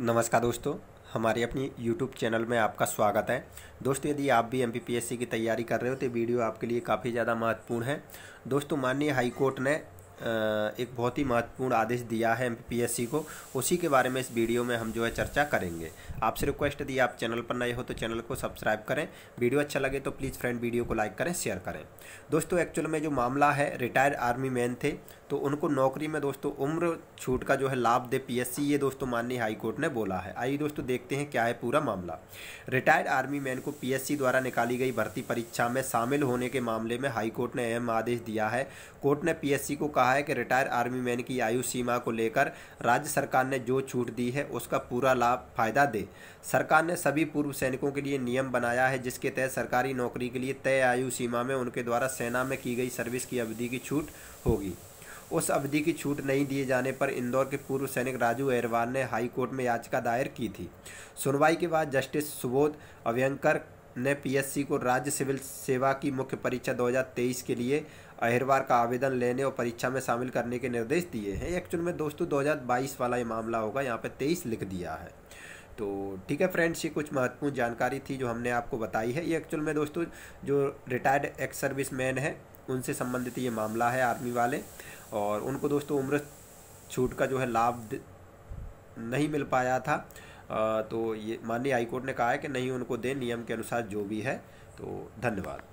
नमस्कार दोस्तों हमारे अपनी YouTube चैनल में आपका स्वागत है दोस्तों यदि आप भी एम की तैयारी कर रहे हो तो वीडियो आपके लिए काफ़ी ज़्यादा महत्वपूर्ण है दोस्तों माननीय हाईकोर्ट ने एक बहुत ही महत्वपूर्ण आदेश दिया है एमपीपीएससी को उसी के बारे में इस वीडियो में हम जो है चर्चा करेंगे आपसे रिक्वेस्ट दी आप चैनल पर नए हो तो चैनल को सब्सक्राइब करें वीडियो अच्छा लगे तो प्लीज़ फ्रेंड वीडियो को लाइक करें शेयर करें दोस्तों एक्चुअल में जो मामला है रिटायर्ड आर्मी मैन थे तो उनको नौकरी में दोस्तों उम्र छूट का जो है लाभ दे पी ये दोस्तों माननीय हाईकोर्ट ने बोला है आइए दोस्तों देखते हैं क्या है पूरा मामला रिटायर्ड आर्मी मैन को पी द्वारा निकाली गई भर्ती परीक्षा में शामिल होने के मामले में हाईकोर्ट ने अहम आदेश दिया है कोर्ट ने पी को कहा कहा है कि रिटायर आर्मी मैन की आयु सीमा को लेकर राज्य सरकार ने जो छूट दी है उसका पूरा लाभ फायदा दे सरकार ने सभी पूर्व सैनिकों के लिए नियम बनाया है जिसके तहत सरकारी नौकरी के लिए तय आयु सीमा में उनके द्वारा सेना में की गई सर्विस की अवधि की छूट होगी उस अवधि की छूट नहीं दिए जाने पर इंदौर के पूर्व सैनिक राजू अहरवाल ने हाईकोर्ट में याचिका दायर की थी सुनवाई के बाद जस्टिस सुबोध अभ्यंकर ने पीएससी को राज्य सिविल सेवा की मुख्य परीक्षा 2023 के लिए अहिरवार का आवेदन लेने और परीक्षा में शामिल करने के निर्देश दिए हैं एक्चुअल में दोस्तों 2022 वाला ये मामला होगा यहाँ पे 23 लिख दिया है तो ठीक है फ्रेंड्स ये कुछ महत्वपूर्ण जानकारी थी जो हमने आपको बताई है ये एक्चुअल में दोस्तों जो रिटायर्ड एक्स सर्विस मैन है उनसे संबंधित ये मामला है आर्मी वाले और उनको दोस्तों उम्र छूट का जो है लाभ नहीं मिल पाया था तो ये माननीय हाईकोर्ट ने कहा है कि नहीं उनको दें नियम के अनुसार जो भी है तो धन्यवाद